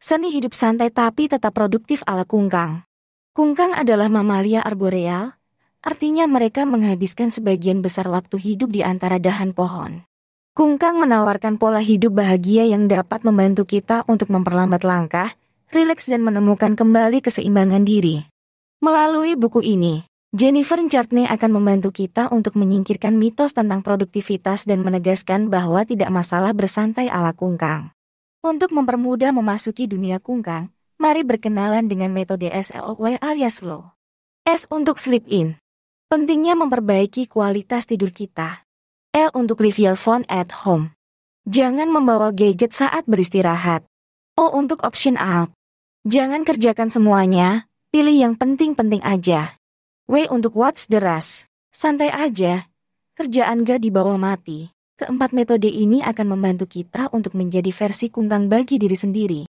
Seni hidup santai tapi tetap produktif ala kungkang. Kungkang adalah mamalia arboreal, artinya mereka menghabiskan sebagian besar waktu hidup di antara dahan pohon. Kungkang menawarkan pola hidup bahagia yang dapat membantu kita untuk memperlambat langkah, rileks dan menemukan kembali keseimbangan diri. Melalui buku ini, Jennifer Chartney akan membantu kita untuk menyingkirkan mitos tentang produktivitas dan menegaskan bahwa tidak masalah bersantai ala kungkang. Untuk mempermudah memasuki dunia kungkang, mari berkenalan dengan metode SLOW alias slow. S untuk sleep in. Pentingnya memperbaiki kualitas tidur kita. L untuk leave your phone at home. Jangan membawa gadget saat beristirahat. O untuk option out. Jangan kerjakan semuanya, pilih yang penting-penting aja. W untuk watch the rest. Santai aja, kerjaan gak dibawa mati. Keempat metode ini akan membantu kita untuk menjadi versi kumbang bagi diri sendiri